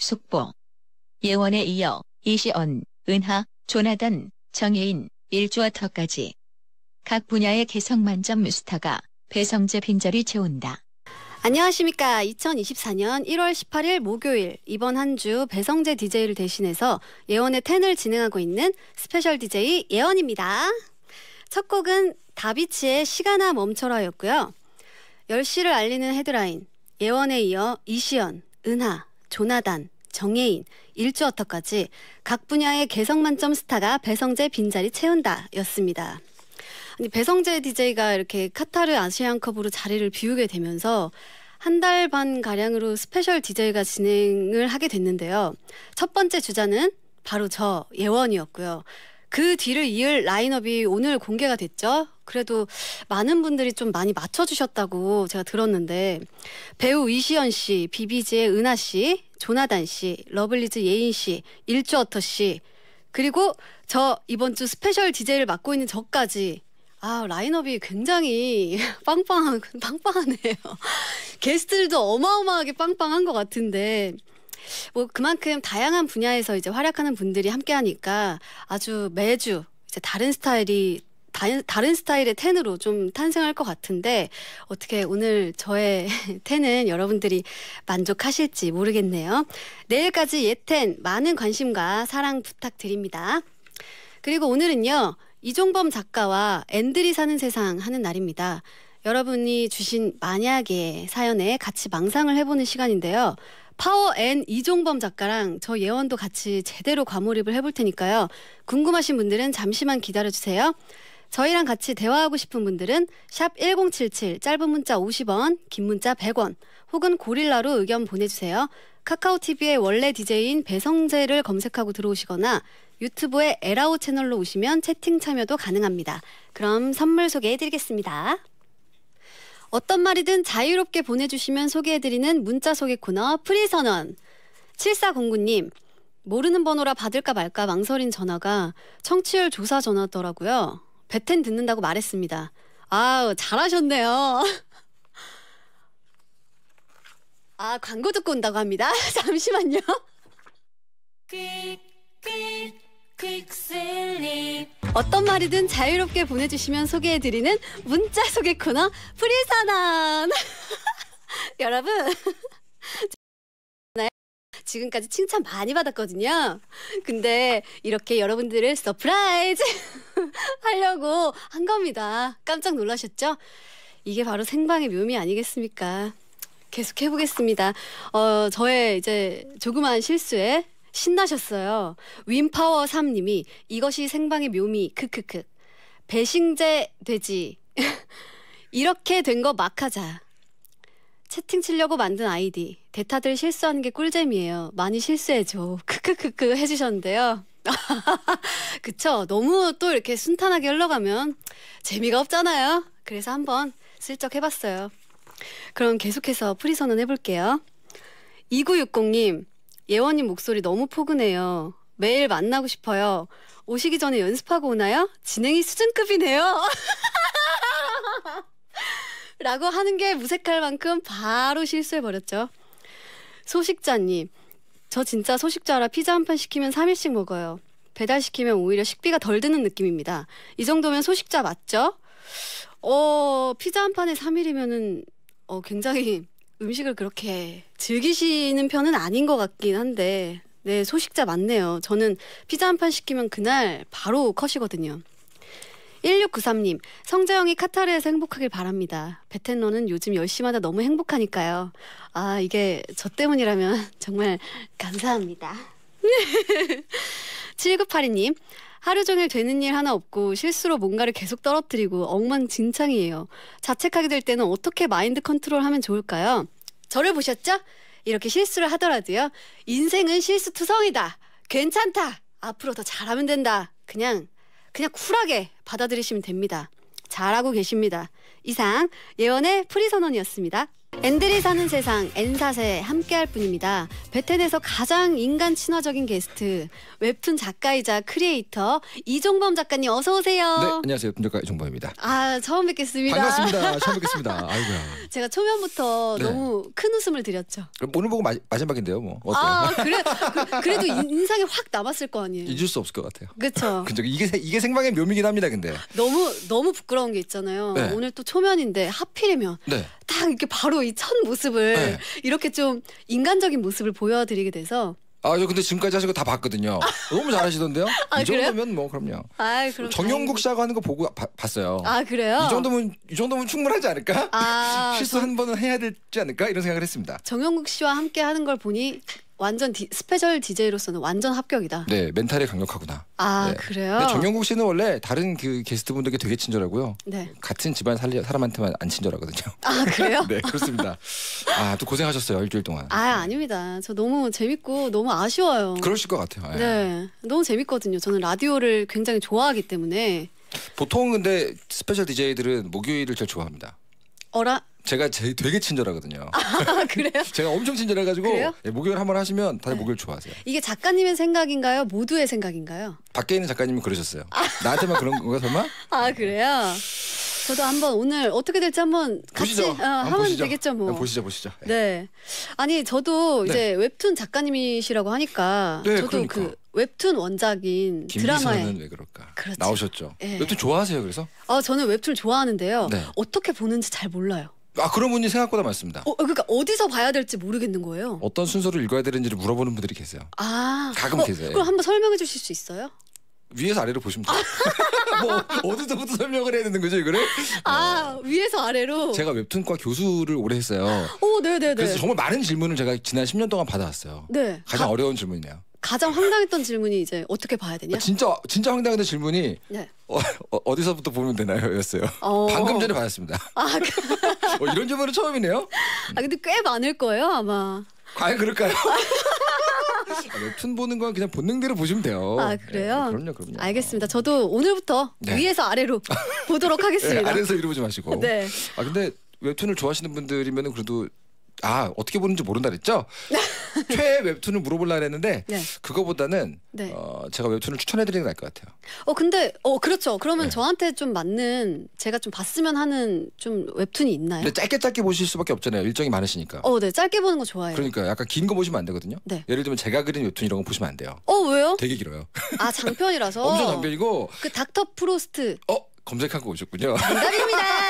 숙보. 예원에 이어 이시언, 은하, 조나단, 정혜인, 일주어터까지 각 분야의 개성 만점 스타가 배성재 빈자리 채운다. 안녕하십니까. 2024년 1월 18일 목요일 이번 한 주 배성재 DJ를 대신해서 예원의 1을 진행하고 있는 스페셜 DJ 예원입니다. 첫 곡은 다비치의 시간아 멈춰라였고요. 10시를 알리는 헤드라인 예원에 이어 이시연, 은하, 조나단, 정혜인, 일주어터까지 각 분야의 개성 만점 스타가 배성재 빈자리 채운다 였습니다. 아니, 배성재 DJ가 이렇게 카타르 아시안컵으로 자리를 비우게 되면서 한 달 반 가량으로 스페셜 DJ가 진행을 하게 됐는데요. 첫 번째 주자는 바로 저 예원이었고요. 그 뒤를 이을 라인업이 오늘 공개가 됐죠. 그래도 많은 분들이 좀 많이 맞춰주셨다고 제가 들었는데 배우 이시연 씨, 비비지의 은하 씨, 조나단 씨, 러블리즈 예인 씨, 일주어터 씨 그리고 저 이번 주 스페셜 DJ를 맡고 있는 저까지 아 라인업이 굉장히 빵빵 빵빵하네요. 게스트들도 어마어마하게 빵빵한 것 같은데 뭐 그만큼 다양한 분야에서 이제 활약하는 분들이 함께하니까 아주 매주 이제 다른 스타일이 다른, 다른 스타일의 텐으로 좀 탄생할 것 같은데 어떻게 오늘 저의 텐은 여러분들이 만족하실지 모르겠네요. 내일까지 예텐 많은 관심과 사랑 부탁드립니다. 그리고 오늘은요. 이종범 작가와 앤들이 사는 세상 하는 날입니다. 여러분이 주신 만약에 사연에 같이 망상을 해보는 시간인데요. 파워 앤 이종범 작가랑 저 예원도 같이 제대로 과몰입을 해볼 테니까요. 궁금하신 분들은 잠시만 기다려주세요. 저희랑 같이 대화하고 싶은 분들은 샵 1077 짧은 문자 50원, 긴 문자 100원 혹은 고릴라로 의견 보내주세요. 카카오TV의 원래 DJ인 배성재를 검색하고 들어오시거나 유튜브에 에라오 채널로 오시면 채팅 참여도 가능합니다. 그럼 선물 소개해드리겠습니다. 어떤 말이든 자유롭게 보내주시면 소개해드리는 문자 소개 코너 프리선언 7409님 모르는 번호라 받을까 말까 망설인 전화가 청취율 조사 전화더라고요. 배텐 듣는다고 말했습니다. 아우 잘하셨네요. 아 광고 듣고 온다고 합니다. 잠시만요. 어떤 말이든 자유롭게 보내주시면 소개해드리는 문자 소개 코너 프리선언 여러분 지금까지 칭찬 많이 받았거든요 근데 이렇게 여러분들을 서프라이즈 하려고 한 겁니다. 깜짝 놀라셨죠? 이게 바로 생방의 묘미 아니겠습니까? 계속 해보겠습니다. 어, 저의 이제 조그마한 실수에 신나셨어요. 윈파워 3님이 이것이 생방의 묘미 크크크 배신제 돼지 이렇게 된 거 막하자. 채팅 치려고 만든 아이디. 대타들 실수하는 게 꿀잼이에요. 많이 실수해줘. 크크크크 해주셨는데요. 그쵸. 너무 또 이렇게 순탄하게 흘러가면 재미가 없잖아요. 그래서 한번 슬쩍 해봤어요. 그럼 계속해서 프리선언 해볼게요. 2960님, 예원님 목소리 너무 포근해요. 매일 만나고 싶어요. 오시기 전에 연습하고 오나요? 진행이 수준급이네요. 라고 하는 게 무색할 만큼 바로 실수해버렸죠. 소식자님, 저 진짜 소식자라 피자 한 판 시키면 3일씩 먹어요. 배달시키면 오히려 식비가 덜 드는 느낌입니다. 이 정도면 소식자 맞죠? 어, 피자 한 판에 3일이면은 어, 굉장히 음식을 그렇게 즐기시는 편은 아닌 것 같긴 한데, 네, 소식자 맞네요. 저는 피자 한 판 시키면 그날 바로 컷이거든요. 1693님, 성재영이 카타르에서 행복하길 바랍니다. 베텐너는 요즘 10시마다 너무 행복하니까요. 아, 이게 저 때문이라면 정말 감사합니다. 7982님, 하루 종일 되는 일 하나 없고 실수로 뭔가를 계속 떨어뜨리고 엉망진창이에요. 자책하게 될 때는 어떻게 마인드 컨트롤 하면 좋을까요? 저를 보셨죠? 이렇게 실수를 하더라도요. 인생은 실수투성이다. 괜찮다. 앞으로 더 잘하면 된다. 그냥 그냥 쿨하게 받아들이시면 됩니다. 잘하고 계십니다. 이상 예원의 프리선언이었습니다. 엔들이 사는 세상 엔사세 함께할 뿐입니다. 베텐에서 가장 인간 친화적인 게스트 웹툰 작가이자 크리에이터 이종범 작가님 어서 오세요. 네 안녕하세요 웹툰 작가 이종범입니다. 아 처음 뵙겠습니다. 반갑습니다. 처음 뵙겠습니다. 아이고야. 제가 초면부터 네. 너무 큰 웃음을 드렸죠. 오늘 보고 마, 지막인데요 뭐. 아, 어때요? 아 그래 그, 래도 인상이확 남았을 거 아니에요. 잊을 수 없을 것 같아요. 그렇죠 이게 이게 생방의 묘미긴 합니다 근데. 너무 너무 부끄러운 게 있잖아요. 네. 오늘 또 초면인데 하필이면. 네. 딱 이렇게 바로 이 첫 모습을 네. 이렇게 좀 인간적인 모습을 보여드리게 돼서 아, 저 근데 지금까지 하신 거 다 봤거든요. 너무 잘하시던데요? 아, 이 정도면 그래요? 뭐 그럼요. 아, 그럼 정영국 씨하고 하는 거 보고 아, 바, 봤어요. 아, 그래요? 이 정도면 이 정도면 충분하지 않을까? 아, 실수 저... 한 번은 해야 되지 않을까? 이런 생각을 했습니다. 정영국 씨와 함께 하는 걸 보니 완전 디, 스페셜 DJ로서는 완전 합격이다. 네, 멘탈이 강력하구나. 아 네. 그래요? 정영국 씨는 원래 다른 그 게스트분들께 되게 친절하고요. 네. 같은 집안 살 사람한테만 안 친절하거든요. 아 그래요? 네, 그렇습니다. 아 또 고생하셨어요 일주일 동안. 아 아닙니다. 저 너무 재밌고 너무 아쉬워요. 그러실 것 같아요. 네, 네 너무 재밌거든요. 저는 라디오를 굉장히 좋아하기 때문에. 보통 근데 스페셜 DJ들은 목요일을 제일 좋아합니다. 어라 제가 제, 일 되게 친절하거든요. 아, 그래요? 제가 엄청 친절해가지고 예, 목요일 한번 하시면 다들 네. 목요일 좋아하세요. 이게 작가님의 생각인가요? 모두의 생각인가요? 밖에 있는 작가님이 그러셨어요. 아. 나한테만 그런 건가 설마? 아 그래요? 저도 한번 오늘 어떻게 될지 한번 같이 보시죠. 어, 하면 보시죠. 되겠죠 뭐. 네, 보시죠, 보시죠. 예. 네. 아니 저도 네. 이제 웹툰 작가님이시라고 하니까 네, 저도 그 그러니까. 그 웹툰 원작인 드라마에 왜 그럴까? 그렇죠. 나오셨죠. 예. 웹툰 좋아하세요? 그래서 아 저는 웹툰 좋아하는데요. 네. 어떻게 보는지 잘 몰라요. 아 그런 분이 생각보다 많습니다. 어, 그러니까 어디서 봐야 될지 모르겠는 거예요. 어떤 순서로 읽어야 되는지를 물어보는 분들이 계세요. 아 가끔 어, 계세요. 그럼 한번 설명해 주실 수 있어요? 위에서 아래로 보시면 돼요. 뭐 어디서부터 설명을 해야 되는 거죠 이거아 어. 위에서 아래로. 제가 웹툰과 교수를 오래 했어요. 오, 네네네. 네, 네. 그래서 정말 많은 질문을 제가 지난 10년 동안 받아왔어요. 네. 가장 가... 어려운 질문이네요. 가장 황당했던 질문이 이제 어떻게 봐야 되냐? 아, 진짜 진짜 황당했던 질문이 네. 어, 어 디서부터 보면 되나요?였어요. 어... 방금 전에 받았습니다. 아, 그... 어, 이런 질문은 처음이네요. 아 근데 꽤 많을 거예요 아마. 과연 그럴까요? 툰 아, 네, 보는 건 그냥 본능대로 보시면 돼요. 아 그래요? 네, 그럼요, 그럼요. 알겠습니다. 저도 오늘부터 네. 위에서 아래로 보도록 하겠습니다. 네, 아래서 위로 지 마시고. 네. 아 근데 웹툰을 좋아하시는 분들이면 그래도 아 어떻게 보는지 모른다 그랬죠? 최애 웹툰을 물어볼라 그랬는데 네. 그거보다는 네. 어, 제가 웹툰을 추천해드리는 게 나을 것 같아요. 어 근데 어 그렇죠. 그러면 네. 저한테 좀 맞는 제가 좀 봤으면 하는 좀 웹툰이 있나요? 근 짧게 짧게 보실 수밖에 없잖아요. 일정이 많으시니까. 어, 네 짧게 보는 거 좋아해요. 그러니까 약간 긴 거 보시면 안 되거든요. 네. 예를 들면 제가 그린 웹툰 이런 거 보시면 안 돼요. 어 왜요? 되게 길어요. 아 장편이라서. 엄청 장편이고. 그 닥터 프로스트. 어 검색하고 오셨군요. 정답입니다.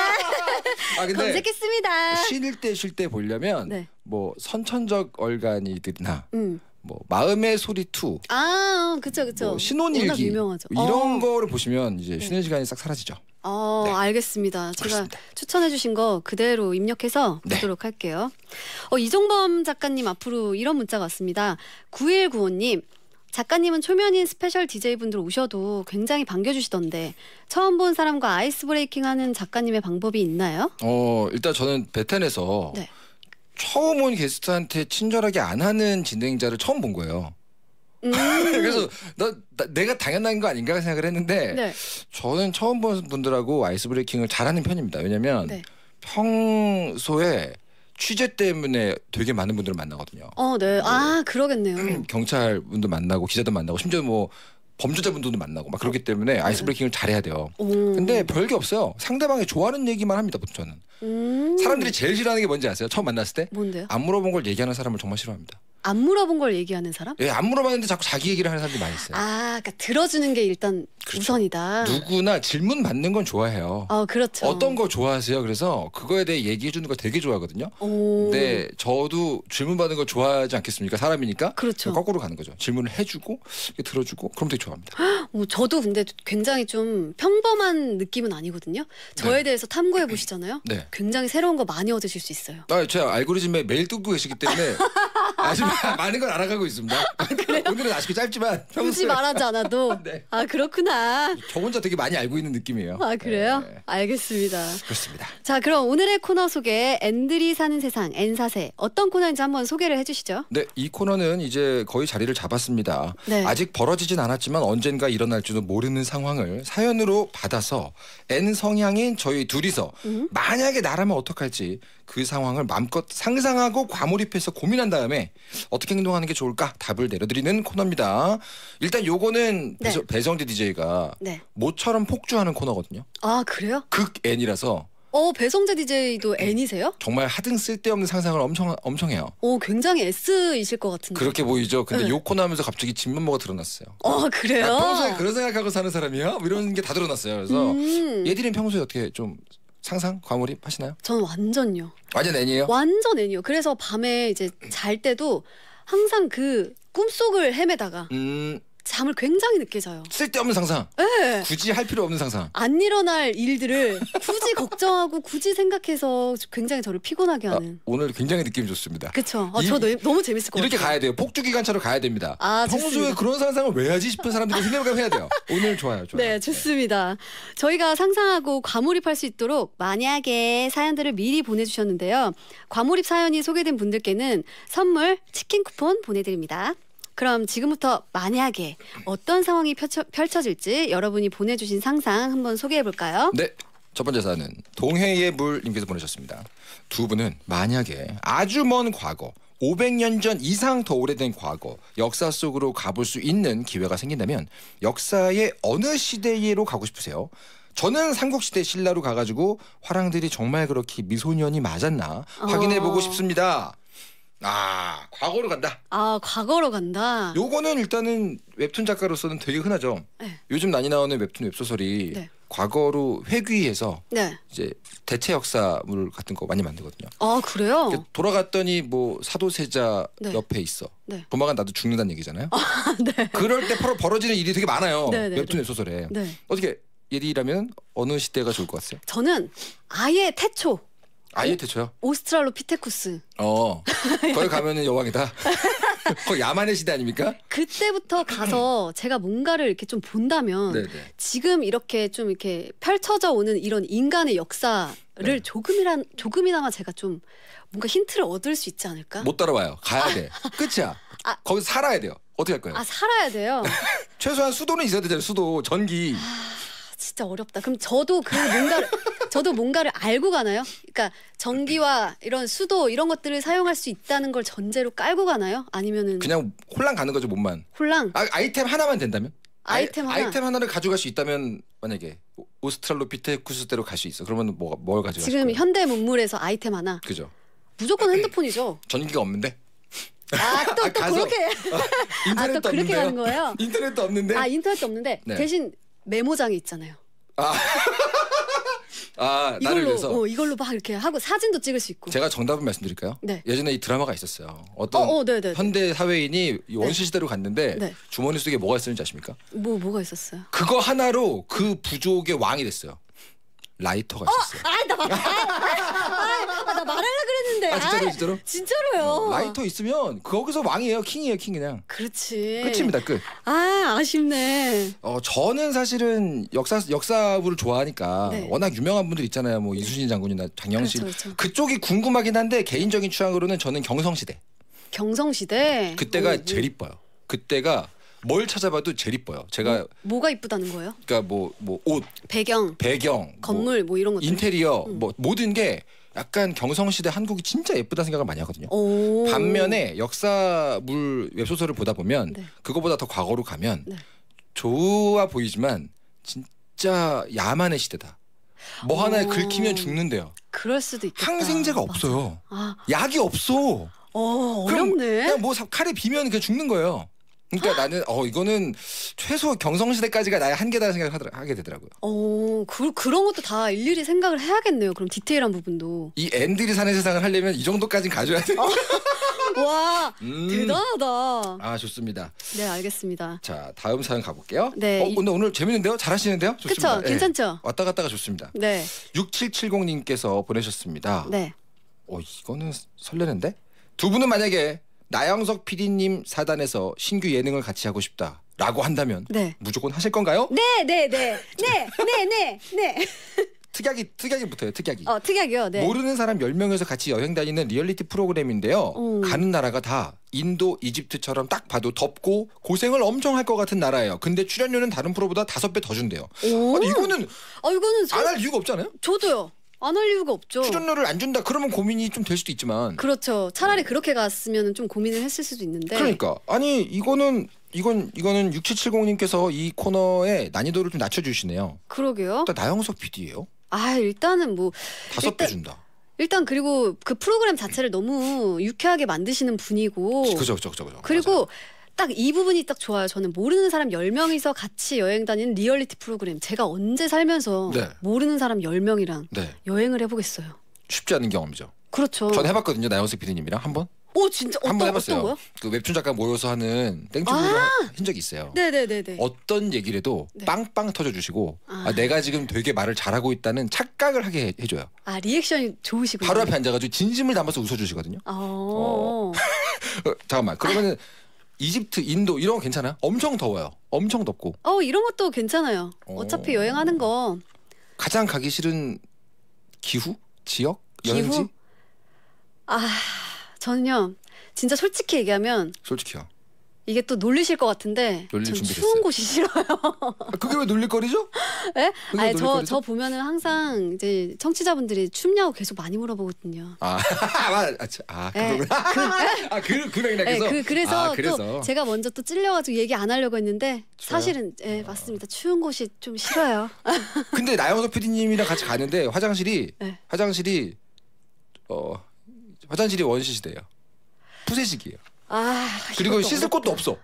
아, 근데 검색했습니다. 쉴 때 쉴 때 보려면 네. 뭐 선천적 얼간이들이나 음. 뭐 마음의 소리 투 아, 그쵸 그쵸. 뭐 신혼일기 뭐 이런 어. 거를 보시면 이제 네. 쉬는 네. 시간이 싹 사라지죠. 어, 네. 알겠습니다. 제가 그렇습니다. 추천해주신 거 그대로 입력해서 네. 보도록 할게요. 어, 이종범 작가님 앞으로 이런 문자가 왔습니다. 9195님, 작가님은 초면인 스페셜 DJ분들 오셔도 굉장히 반겨주시던데 처음 본 사람과 아이스 브레이킹하는 작가님의 방법이 있나요? 어 일단 저는 베텐에서 네. 처음 온 게스트한테 친절하게 안 하는 진행자를 처음 본 거예요. 음. 그래서 나, 나, 내가 당연한 거 아닌가 생각을 했는데 네. 저는 처음 본 분들하고 아이스 브레이킹을 잘하는 편입니다. 왜냐면 네. 평소에 취재 때문에 되게 많은 분들을 만나거든요. 어, 네. 네. 아, 그러겠네요. 경찰 분도 만나고 기자도 만나고 심지어 뭐 범죄자분들도 만나고 막 그렇기 때문에 아이스브레이킹을 네. 잘해야 돼요. 오. 근데 별게 없어요. 상대방이 좋아하는 얘기만 합니다. 보통 저는 음. 사람들이 제일 싫어하는 게 뭔지 아세요? 처음 만났을 때? 뭔데요? 안 물어본 걸 얘기하는 사람을 정말 싫어합니다. 안 물어본 걸 얘기하는 사람? 예, 안 물어봤는데 자꾸 자기 얘기를 하는 사람들이 많이 있어요. 아, 그러니까 들어주는 게 일단 그렇죠. 우선이다. 누구나 질문 받는 건 좋아해요. 어, 그렇죠. 어떤 거 좋아하세요? 그래서 그거에 대해 얘기해 주는 거 되게 좋아하거든요. 오. 근데 저도 질문 받는 거 좋아하지 않겠습니까? 사람이니까. 그렇죠. 거꾸로 가는 거죠. 질문을 해주고 들어주고 그럼 되게 좋아합니다. 어, 저도 근데 굉장히 좀 평범한 느낌은 아니거든요. 저에 네. 대해서 탐구해 보시잖아요. 네. 굉장히 새로운 거 많이 얻으실 수 있어요. 아, 제가 알고리즘에 매일 뚫고 계시기 때문에 아주 많은 걸 알아가고 있습니다. 아, 오늘은 아쉽게 짧지만 굳이 말하지 않아도 네. 아 그렇구나. 저 혼자 되게 많이 알고 있는 느낌이에요. 아 그래요? 네. 알겠습니다. 그렇습니다. 자 그럼 오늘의 코너 소개 앤들이 사는 세상 N사세 어떤 코너인지 한번 소개를 해주시죠. 네, 이 코너는 이제 거의 자리를 잡았습니다. 네. 아직 벌어지진 않았지만 언젠가 일어날지도 모르는 상황을 사연으로 받아서 N 성향인 저희 둘이서 음. 만약에 나라면 어떡할지 그 상황을 마음껏 상상하고 과몰입해서 고민한 다음에 어떻게 행동하는 게 좋을까 답을 내려드리는 코너입니다. 일단 요거는 네. 배정 배성재 DJ가 네. 모처럼 폭주하는 코너거든요. 아 그래요? 극 N이라서 어 배성재 DJ도 음, N이세요? 정말 하등 쓸데없는 상상을 엄청 엄청 해요. 오 굉장히 S이실 것 같은데. 그렇게 보이죠. 근데 네. 요 코너 하면서 갑자기 진면모가 드러났어요. 어 그래요? 평소에 그런 생각하고 사는 사람이야? 뭐 이런 게 다 드러났어요. 그래서 음. 얘들은 평소에 어떻게 좀 상상 과몰입 하시나요? 저는 완전요. 완전 애니에요? 완전 애니요. 그래서 밤에 이제 잘 때도 항상 그 꿈속을 헤매다가 음. 잠을 굉장히 늦게 자요. 쓸데없는 상상. 네. 굳이 할 필요 없는 상상. 안 일어날 일들을 굳이 걱정하고 굳이 생각해서 굉장히 저를 피곤하게 아, 하는. 아, 오늘 굉장히 느낌 어, 이 좋습니다. 그렇죠. 아, 저 이, 너무 재밌을 것 같아요. 이렇게 가야 돼요. 폭주 기간차로 가야 됩니다. 아, 평소에 좋습니다. 그런 상상을 왜 하지 싶은 사람들이 생각을 해야 돼요. 오늘 좋아요. 좋아요. 네, 네. 좋습니다. 네. 저희가 상상하고 과몰입할 수 있도록 만약에 사연들을 미리 보내주셨는데요. 과몰입 사연이 소개된 분들께는 선물 치킨 쿠폰 보내드립니다. 그럼 지금부터 만약에 어떤 상황이 펼쳐, 펼쳐질지 여러분이 보내주신 상상 한번 소개해 볼까요? 네. 첫 번째 사연은 동해의 물님께서 보내셨습니다. 두 분은 만약에 아주 먼 과거 500년 전 이상 더 오래된 과거 역사 속으로 가볼 수 있는 기회가 생긴다면 역사의 어느 시대로 가고 싶으세요? 저는 삼국시대 신라로 가가지고 화랑들이 정말 그렇게 미소년이 맞았나 어. 확인해보고 싶습니다. 아 과거로 간다. 아 과거로 간다. 요거는 일단은 웹툰 작가로서는 되게 흔하죠. 네. 요즘 많이 나오는 웹툰 웹소설이 네. 과거로 회귀해서 네. 이제 대체 역사물 같은 거 많이 만들거든요. 아 그래요? 돌아갔더니 뭐 사도세자 네. 옆에 있어. 네. 도망간 나도 죽는다는 얘기잖아요. 아, 네. 그럴 때 바로 벌어지는 일이 되게 많아요. 웹툰 웹소설에 어떻게 예리라면 어느 시대가 좋을 것 같아요? 저는 아예 태초. 아예 대처요. 오스트랄로피테쿠스. 어. 거기 가면은 여왕이다. 거 야만의 시대 아닙니까? 그때부터 가서 제가 뭔가를 이렇게 좀 본다면 네네. 네. 지금 이렇게 좀 이렇게 펼쳐져 오는 이런 인간의 역사를 네. 조금이란 조금이나마 제가 좀 뭔가 힌트를 얻을 수 있지 않을까? 못 따라와요. 가야 아. 돼. 끝이야. 아. 거기 살아야 돼요. 어떻게 할 거예요? 아 살아야 돼요. 최소한 수도는 있어야 되잖아요. 수도 전기. 아, 진짜 어렵다. 그럼 저도 그 뭔가를 저도 뭔가를 알고 가나요? 그러니까 전기와 이런 수도 이런 것들을 사용할 수 있다는 걸 전제로 깔고 가나요? 아니면은 그냥 홀랑 가는 거죠 몸만. 홀랑. 아, 아이템 하나만 된다면? 아이템 하나. 아이템 하나를 가져갈 수 있다면 만약에 오스트랄로피테쿠스대로 갈 수 있어. 그러면 뭐, 뭘 가져갈 거예요? 현대 문물에서 아이템 하나. 그죠. 무조건 아, 핸드폰이죠. 전기가 없는데. 아또 아, 또 가서- 그렇게 아, 인터넷도 또 그렇게 가는 거예요? 인터넷도 없는데. 아 인터넷도 없는데 네. 대신 메모장이 있잖아요. 아, 아, 나를 이걸로 위해서. 어, 이걸로 막 이렇게 하고 사진도 찍을 수 있고. 제가 정답을 말씀드릴까요? 네. 예전에 이 드라마가 있었어요. 어떤 어, 어, 네, 네, 네. 현대 사회인이 원시 시대로 갔는데 네. 주머니 속에 뭐가 있었는지 아십니까? 뭐 뭐가 있었어요? 그거 하나로 그 부족의 왕이 됐어요. 라이터가 어, 있었어요. 아나 말, 아, 아, 아 그랬는데. 아 진짜로 아, 진짜로? 진짜로요. 어, 라이터 있으면 거기서 왕이에요, 킹이에요, 킹 그냥. 그렇지. 끝입니다, 끝. 아 아쉽네. 어 저는 사실은 역사 역사부를 좋아하니까 네. 워낙 유명한 분들 있잖아요, 뭐 이순신 장군이나 장영실 그렇죠, 그렇죠. 그쪽이 궁금하긴 한데 개인적인 취향으로는 저는 경성시대. 경성시대. 그때가 오, 제일 이뻐요. 그때가 뭘 찾아봐도 제일 이뻐요. 제가 뭐, 가 이쁘다는 거예요? 그러니까 뭐뭐 뭐 옷, 배경, 배경, 뭐 건물 뭐, 이런 것 인테리어 음. 뭐 모든 게 약간 경성시대 한국이 진짜 예쁘다 생각을 많이 하거든요. 반면에 역사물 웹소설을 보다 보면 네. 그거보다 더 과거로 가면 네. 좋아 보이지만 진짜 야만의 시대다. 뭐 하나에 긁히면 죽는데요. 그럴 수도 있겠다. 항생제가 없어요. 아. 약이 없어. 어, 어렵네. 그냥 뭐 칼에 비면 그냥 죽는 거예요. 그러니까 나는 어 이거는 최소 경성시대까지가 나의 한계다 생각을 하게 되더라고요. 어, 그, 그런 것도 다 일일이 생각을 해야겠네요. 그럼 디테일한 부분도. 이 앤들이 사는 세상을 하려면 이 정도까진 가져야 돼. 와 음. 대단하다. 아 좋습니다. 네 알겠습니다. 자 다음 사연 가볼게요. 네. 어, 근데 오늘 재밌는데요? 잘하시는데요? 좋습니다. 그쵸? 예. 괜찮죠? 왔다 갔다가 좋습니다. 네. 6770님께서 보내셨습니다. 네. 어 이거는 설레는데? 두 분은 만약에 나영석 PD님 사단에서 신규 예능을 같이 하고 싶다. 라고 한다면 네. 무조건 하실 건가요? 네, 네, 네. 네, 네, 네, 네. 특약이 특약이 붙어요. 특약이. 어, 특약이요. 네. 모르는 사람 10명에서 같이 여행 다니는 리얼리티 프로그램인데요. 오. 가는 나라가 다 인도, 이집트처럼 딱 봐도 덥고 고생을 엄청 할 것 같은 나라예요. 근데 출연료는 다른 프로보다 다섯 배 더 준대요. 아니, 이거는 아, 이거는 안 할 이유가 없잖아요. 저도요. 안할 이유가 없죠. 출연료를 안 준다 그러면 고민이 좀 될 수도 있지만. 그렇죠. 차라리 그렇게 갔으면 좀 고민을 했을 수도 있는데. 그러니까 아니 이거는 이건 이거는 6770님께서 이 코너의 난이도를 좀 낮춰주시네요. 그러게요. 일단 나영석 PD예요. 아 일단은 뭐 다섯 일단... 준다. 일단 그리고 그 프로그램 자체를 너무 유쾌하게 만드시는 분이고 그죠 그죠 그죠 그리고 맞아요. 딱이 부분이 딱 좋아요. 저는 모르는 사람 1 0명이서 같이 여행 다니는 리얼리티 프로그램. 제가 언제 살면서 네. 모르는 사람 1 0명이랑 네. 여행을 해보겠어요. 쉽지 않은 경험이죠. 그렇죠. 전 해봤거든요. 나영석 PD님이랑 한 번. 오 진짜 한번 해봤어요. 그 웹툰 작가 모여서 하는 땡튜브를 아 적이 있어요. 네네네네. 어떤 얘기를 도 네. 빵빵 터져주시고 아. 아 내가 지금 되게 말을 잘하고 있다는 착각을 하게 해, 줘요. 아 리액션이 좋으시군 바로 앞에 앉아가지고 진심을 담아서 웃어주시거든요. 어. 어. 잠깐만 그러면은 이집트, 인도 이런 거 괜찮아요? 엄청 더워요. 엄청 덥고. 어 이런 것도 괜찮아요. 어. 어차피 여행하는 거 가장 가기 싫은 기후, 지역, 여행지. 아 저는요 진짜 솔직히 얘기하면 솔직히요. 이게 또 놀리실 것 같은데 놀릴 전 준비됐어요. 추운 곳이 싫어요. 아, 그게 왜 놀릴거리죠? 예? 그 아니 저 저 보면은 항상 이제 청취자분들이 춥냐고 계속 많이 물어보거든요. 아, 아, 아, 아 예. 그 예? 아, 그, 그 그, 그래서, 또 제가 먼저 또 찔려가지고 얘기 안 하려고 했는데 추워요? 사실은 예 맞습니다. 추운 곳이 좀 싫어요. 근데 나영석 PD님이랑 같이 가는데 화장실이 네. 화장실이 어 화장실이 원시시대예요. 푸세식이에요. 아 그리고 씻을 어렵다. 곳도 없어.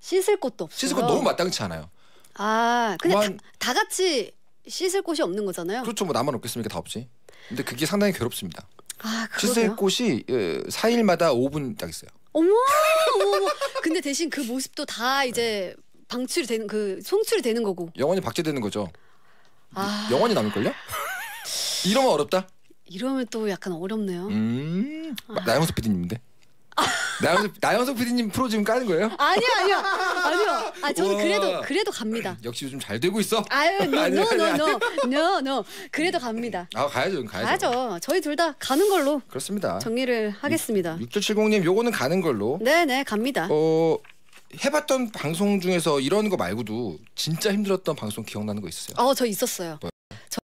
씻을 곳도 없어. 씻을 곳 너무 마땅치 않아요. 아 근데 만... 다, 다, 같이 씻을 곳이 없는 거잖아요. 그렇죠. 뭐 나만 없겠습니까? 다 없지. 근데 그게 상당히 괴롭습니다. 아, 씻을 곳이 4일마다 예, 5분 딱 있어요. 어머, 근데 대신 그 모습도 다 이제 방출이 되는 그 송출이 되는 거고. 영원히 박제되는 거죠. 아... 영원히 남을 걸요? 이러면 어렵다. 이러면 또 약간 어렵네요. 음, 아... 나영석 PD님인데. 아. 나영석 나영석 PD님 프로 지금 까는 거예요? 아니요 아니요 아니요. 아 저는 우와. 그래도 그래도 갑니다. 역시 요즘 잘 되고 있어. 아유 노노노노노 그래도 갑니다. 아 가야죠 가야죠. 가야죠. 저희 둘 다 가는 걸로. 그렇습니다. 정리를 하겠습니다. 6770님 요거는 가는 걸로. 네네 네, 갑니다. 어 해봤던 방송 중에서 이런 거 말고도 진짜 힘들었던 방송 기억나는 거있으요 어 저 있었어요. 뭐? 저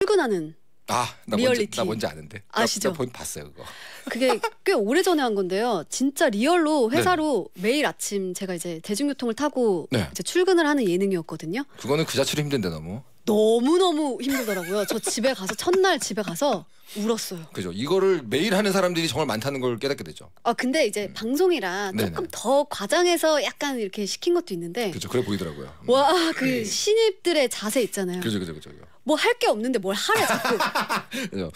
출근하는. 아나 뭔지, 나 뭔지 아는데. 아시죠? 나, 나 봤어요 그거. 그게 꽤 오래전에 한 건데요. 진짜 리얼로 회사로 매일 아침 제가 이제 대중교통을 타고 네. 이제 출근을 하는 예능이었거든요. 그거는 그 자체로 힘든데 너무. 너무 너무 힘들더라고요. 저 집에 가서 첫날 집에 가서 울었어요. 그죠. 이거를 매일 하는 사람들이 정말 많다는 걸 깨닫게 되죠. 아 근데 이제 음. 방송이라 네네. 조금 더 과장해서 약간 이렇게 시킨 것도 있는데. 그죠. 그래 보이더라고요. 음. 와그 음. 신입들의 자세 있잖아요. 그죠 그죠 그죠. 죠 뭐할게 없는데 뭘 하래 자꾸.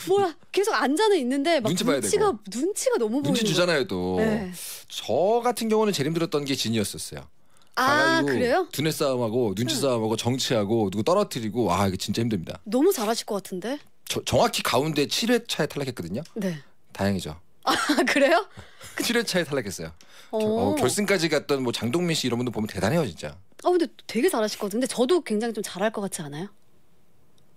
뭐야 계속 앉아는 있는데 눈치 눈치가 되고. 눈치가 너무 보이는 눈치 주잖아요 또. 네. 저 같은 경우는 제일 힘들었던 게 진이었었어요. 아 그래요? 두뇌 싸움하고 눈치 응. 싸움하고 정치하고 누구 떨어뜨리고 아 이게 진짜 힘듭니다. 너무 잘하실 것 같은데. 저, 정확히 가운데 7회차에 탈락했거든요. 네. 다행이죠. 아 그래요? 7회차에 탈락했어요. 어. 어, 결승까지 갔던 뭐 장동민 씨 이런 분들 보면 대단해요 진짜. 아 근데 되게 잘하실 것 같은데 저도 굉장히 좀 잘할 것 같지 않아요?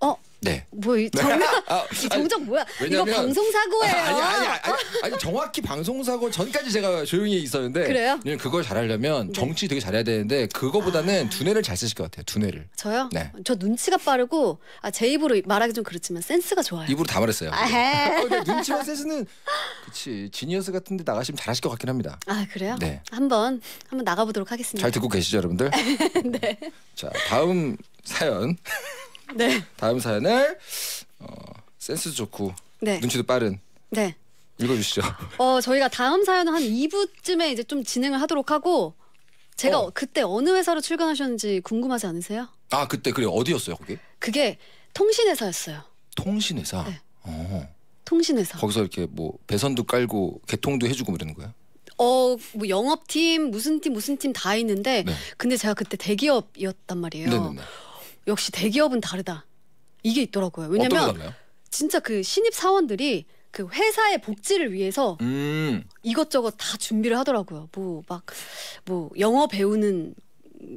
어? 네. 뭐 네. 정작 아, 정작 뭐야? 왜냐면, 이거 방송 사고예요. 아, 아니 아니, 아니, 아니, 아니 정확히 방송 사고 전까지 제가 조용히 있었는데 그래요? 그걸 잘하려면 네. 정치 되게 잘해야 되는데 그거보다는 아. 두뇌를 잘 쓰실 것 같아요. 두뇌를. 저요? 네. 저 눈치가 빠르고 아, 제 입으로 말하기 좀 그렇지만 센스가 좋아요. 입으로 다 말했어요. 아, 그러 어, 눈치와 센스는 그치 지니어스 같은데 나가시면 잘하실 것 같긴 합니다. 아 그래요? 네. 한번 한번 나가보도록 하겠습니다. 잘 듣고 계시죠 여러분들? 네. 자 다음 사연. 네. 다음 사연을 어, 센스 좋고 네. 눈치도 빠른 네. 읽어주시죠. 어 저희가 다음 사연은 한 2부쯤에 이제 좀 진행을 하도록 하고 제가 어. 그때 어느 회사로 출근하셨는지 궁금하지 않으세요? 아 그때 그래 어디였어요 거기? 그게 통신회사였어요. 통신회사. 네. 어. 통신회사. 거기서 이렇게 뭐 배선도 깔고 개통도 해주고 그러는 뭐 거야? 어, 뭐 영업팀 무슨 팀 무슨 팀 다 있는데 네. 근데 제가 그때 대기업이었단 말이에요. 네네네. 역시 대기업은 다르다. 이게 있더라고요. 왜냐면 진짜 그 신입 사원들이 그 회사의 복지를 위해서 음. 이것저것 다 준비를 하더라고요. 뭐 막뭐 뭐 영어 배우는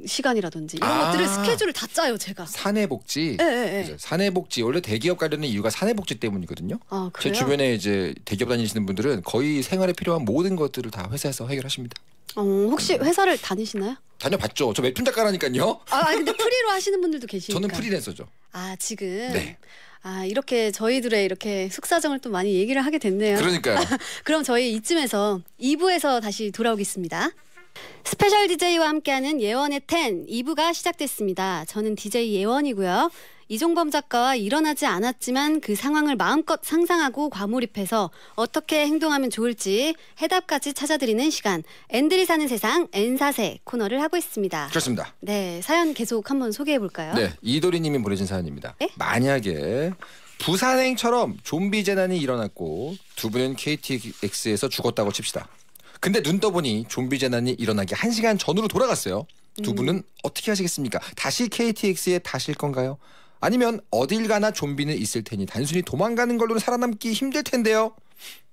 시간이라든지 이런 아 것들을 스케줄을 다 짜요 제가. 사내 복지. 네, 예, 예, 예. 사내 복지 원래 대기업 가려는 이유가 사내 복지 때문이거든요. 아, 제 주변에 이제 대기업 다니시는 분들은 거의 생활에 필요한 모든 것들을 다 회사에서 해결하십니다. 어, 혹시 회사를 다니시나요? 다녀봤죠. 저 웹툰 작가라니까요. 아 아니, 근데 프리로 하시는 분들도 계시니까. 저는 프리랜서죠. 아 지금. 네. 아 이렇게 저희들의 이렇게 숙사정을 또 많이 얘기를 하게 됐네요. 그러니까요. 그럼 저희 이쯤에서 2부에서 다시 돌아오겠습니다. 스페셜 DJ와 함께하는 예원의 텐 2부가 시작됐습니다. 저는 DJ 예원이고요. 이종범 작가와 일어나지 않았지만 그 상황을 마음껏 상상하고 과몰입해서 어떻게 행동하면 좋을지 해답까지 찾아드리는 시간 엔들이 사는 세상 엔사세 코너를 하고 있습니다. 좋습니다. 네 사연 계속 한번 소개해 볼까요? 네 이도리님이 보내신 사연입니다. 네? 만약에 부산행처럼 좀비 재난이 일어났고 두 분은 KTX에서 죽었다고 칩시다. 근데 눈 떠보니 좀비 재난이 일어나기 한 시간 전으로 돌아갔어요. 두 음. 분은 음. 어떻게 하시겠습니까? 다시 KTX에 타실 건가요? 아니면 어딜 가나 좀비는 있을 테니 단순히 도망가는 걸로는 살아남기 힘들 텐데요.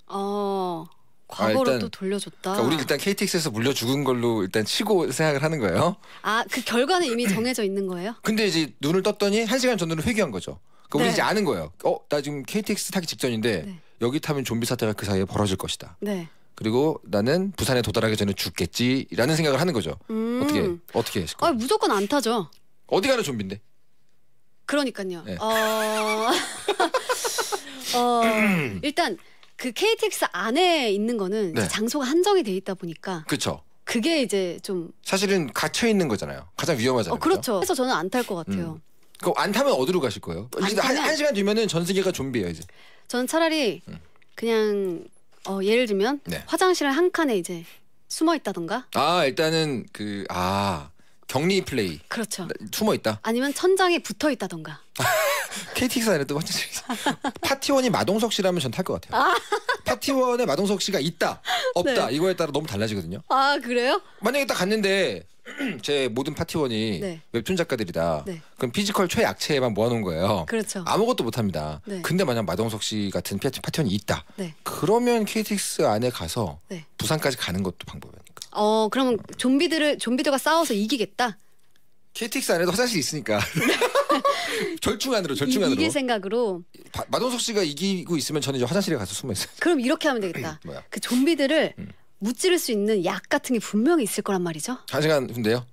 어. 과거로 아, 또 돌려줬다. 그러니까 우리 일단 KTX에서 물려 죽은 걸로 일단 치고 생각을 하는 거예요. 아, 그 결과는 이미 정해져 있는 거예요? 근데 이제 눈을 떴더니 한 시간 전으로 회귀한 거죠. 그러니까 네. 우리 이제 아는 거예요. 어, 나 지금 KTX 타기 직전인데 네. 여기 타면 좀비 사태가 그 사이에 벌어질 것이다. 네. 그리고 나는 부산에 도달하기 전에 죽겠지라는 생각을 하는 거죠. 음. 어떻게 어떻게 했을까 아, 무조건 안 타죠. 어디 가는 좀비인데? 그러니까요. 네. 어... 어... 일단 그 KTX 안에 있는 거는 네. 장소가 한정이 돼 있다 보니까 그렇죠. 그게 이제 좀 사실은 갇혀 있는 거잖아요. 가장 위험하잖아요. 어, 그렇죠. 그렇죠? 그래서 저는 안 탈 것 같아요. 음. 그럼 안 타면 어디로 가실 거예요? 이제 한, 한 시간 뒤면은 전 세계가 좀비예요 이제. 저는 차라리 음. 그냥 어, 예를 들면 네. 화장실 한 칸에 이제 숨어 있다던가. 아 일단은 그아 격리 플레이. 그렇죠. 숨어 있다. 아니면 천장에 붙어 있다던가. KTX 안에도 완전 파티원이 마동석 씨라면 전 탈 것 같아요. 아. 파티원에 마동석 씨가 있다 없다 네. 이거에 따라 너무 달라지거든요. 아 그래요? 만약에 딱 갔는데 제 모든 파티원이 네. 웹툰 작가들이다. 네. 그럼 피지컬 최약체만 에 모아놓은 거예요. 그렇죠. 아무것도 못합니다. 네. 근데 만약 마동석 씨 같은 파티원이 있다. 네. 그러면 KTX 안에 가서 네. 부산까지 가는 것도 방법이에요. 어, 그럼 좀비들을 좀비들과 싸워서 이기겠다. KTX 안에도 화장실 있으니까 절충 안으로 절충 안으로 이길 생각으로 바, 마동석 씨가 이기고 있으면 저는 이제 화장실에 가서 숨어 있어요. 그럼 이렇게 하면 되겠다. 뭐야? 그 좀비들을 음. 무찌를 수 있는 약 같은 게 분명히 있을 거란 말이죠. 한 시간 군데요.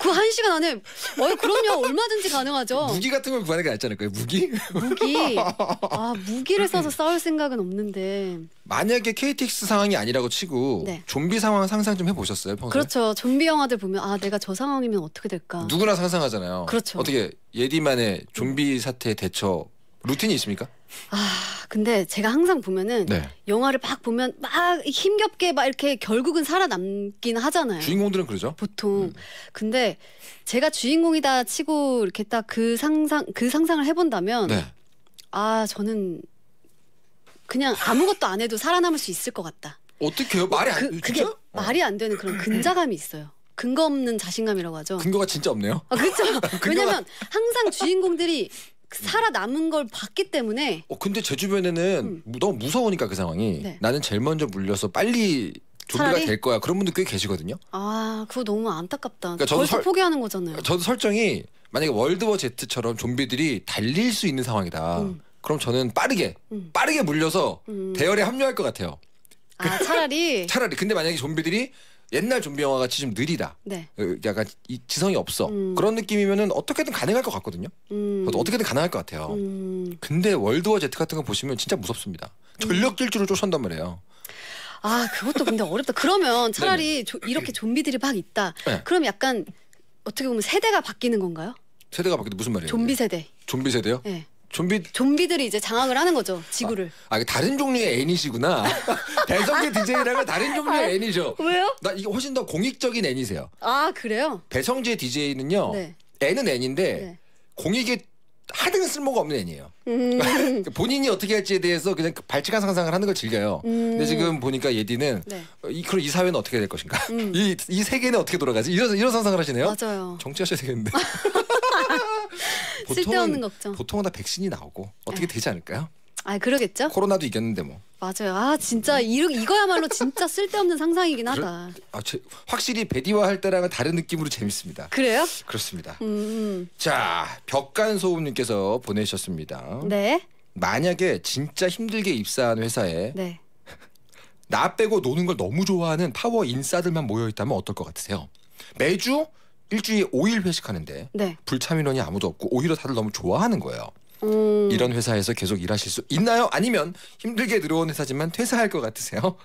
그한 시간 안에 어 그럼요 얼마든지 가능하죠. 무기 같은 걸 구하는 게 낫지 않을까요? 무기? 무기. 아 무기를 써서 싸울 생각은 없는데. 만약에 KTX 상황이 아니라고 치고 네. 좀비 상황 상상 좀 해보셨어요? 평소에? 그렇죠. 좀비 영화들 보면 아 내가 저 상황이면 어떻게 될까. 누구나 상상하잖아요. 그렇죠. 어떻게 예디만의 좀비 사태에 대처 루틴이 있습니까? 아 근데 제가 항상 보면은 네. 영화를 막 보면 막 힘겹게 막 이렇게 결국은 살아남긴 하잖아요. 주인공들은 그러죠. 보통. 음. 근데 제가 주인공이다 치고 이렇게 딱 그 상상 그 상상을 해본다면 네. 아 저는 그냥 아무것도 안 해도 살아남을 수 있을 것 같다. 어떻게요? 어, 말이 안 그, 그게 어. 말이 안 되는 그런 근자감이 있어요. 근거 없는 자신감이라고 하죠. 근거가 진짜 없네요. 아, 그렇죠. 왜냐면 항상 주인공들이 그 살아남은 걸 봤기 때문에 어, 근데 제 주변에는 음. 너무 무서우니까 그 상황이 네. 나는 제일 먼저 물려서 빨리 준비가 차라리? 될 거야. 그런 분들 꽤 계시거든요. 아 그거 너무 안타깝다. 그러니까 저도 벌 설- 포기하는 거잖아요. 저도 설정이 만약에 월드워 제트처럼 좀비들이 달릴 수 있는 상황이다. 음. 그럼 저는 빠르게 음. 빠르게 물려서 음. 대열에 합류할 것 같아요. 아 차라리 차라리 근데 만약에 좀비들이 옛날 좀비 영화 같이 좀 느리다. 네. 그 약간 이 지성이 없어. 음. 그런 느낌이면은 어떻게든 가능할 것 같거든요. 음. 어떻게든 가능할 것 같아요. 음. 근데 월드워 제트 같은 거 보시면 진짜 무섭습니다. 음. 전력 질주를 쫓아온단 말이에요. 아 그것도 근데 어렵다. 그러면 차라리 조, 이렇게 좀비들이 막 있다. 네. 그럼 약간 어떻게 보면 세대가 바뀌는 건가요? 세대가 바뀌는 무슨 말이에요? 좀비 세대. 좀비 세대요? 네. 좀비 좀비들이 이제 장악을 하는 거죠 지구를. 아, 아 다른 종류의 애니시구나. 배성재 DJ라면 다른 종류의 아, 애니죠. 왜요? 나 이게 훨씬 더 공익적인 애니세요. 아 그래요? 배성재 DJ는요. 네. 애는 애니인데 네. 공익에 하등 쓸모가 없는 애니에요. 음. 본인이 어떻게 할지에 대해서 그냥 그 발칙한 상상을 하는 걸 즐겨요. 음. 근데 지금 보니까 예디는 네. 어, 이 그럼 이 사회는 어떻게 될 것인가? 음. 이이 세계는 어떻게 돌아가지? 이런 이런 상상을 하시네요. 맞아요. 정치하셔야 되겠는데. 보통은, 걱정. 보통은 다 백신이 나오고 어떻게 예. 되지 않을까요? 아 그러겠죠. 코로나도 이겼는데 뭐. 맞아요. 아 진짜 이러, 이거야말로 진짜 쓸데없는 상상이긴 하다. 그래, 아, 제, 확실히 베디와 할 때랑은 다른 느낌으로 재밌습니다. 그래요? 그렇습니다. 음. 음. 자 벽간소음님께서 보내셨습니다. 네. 만약에 진짜 힘들게 입사한 회사에 네. 나 빼고 노는 걸 너무 좋아하는 파워 인싸들만 모여 있다면 어떨 것 같으세요? 매주 일주일에 5일 회식하는데 네. 불참 인원이 아무도 없고 오히려 다들 너무 좋아하는 거예요. 음. 이런 회사에서 계속 일하실 수 있나요? 아니면 힘들게 들어온 회사지만 퇴사할 것 같으세요?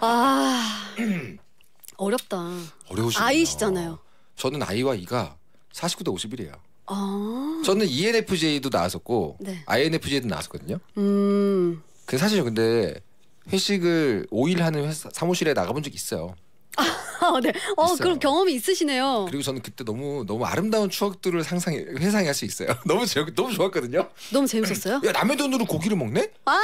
아 어렵다. 어려우시네요. 아이시잖아요. 저는 아이와 이가 49대 51이에요. 아. 저는 ENFJ도 나왔었고 네. INFJ도 나왔었거든요. 음. 그 사실 근데 회식을 5일 하는 회사 사무실에 나가본 적 있어요. 아. 어, 네. 어, 있어요. 그럼 경험이 있으시네요. 그리고 저는 그때 너무 너무 아름다운 추억들을 상상 회상할 수 있어요. 너무 재 너무 좋았거든요. 너무 재밌었어요? 야 남의 돈으로 고기를 먹네? 아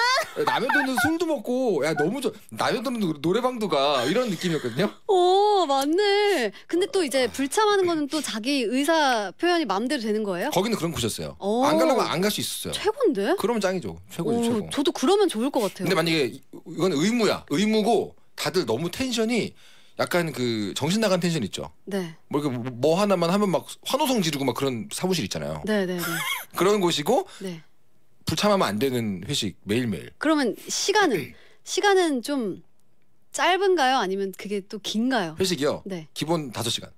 남의 돈으로 술도 먹고 야 너무 좋 남의 돈으로 노래방도 가 이런 느낌이었거든요. 오 맞네. 근데 또 이제 불참하는 거는 또 자기 의사 표현이 마음대로 되는 거예요? 거기는 그런 곳이었어요. 오. 안 가려고 안 갈 수 있었어요. 최고인데? 그러 짱이죠. 최고죠 오, 최고. 저도 그러면 좋을 것 같아요. 근데 만약에 이건 의무야. 의무고 다들 너무 텐션이 약간 그 정신 나간 텐션 있죠. 네. 뭐, 이렇게 뭐 하나만 하면 막 환호성 지르고 막 그런 사무실 있잖아요. 네, 네, 네. 그런 곳이고 네. 불참하면 안 되는 회식 매일 매일. 그러면 시간은 시간은 좀 짧은가요? 아니면 그게 또 긴가요? 회식이요. 네. 기본 5 시간.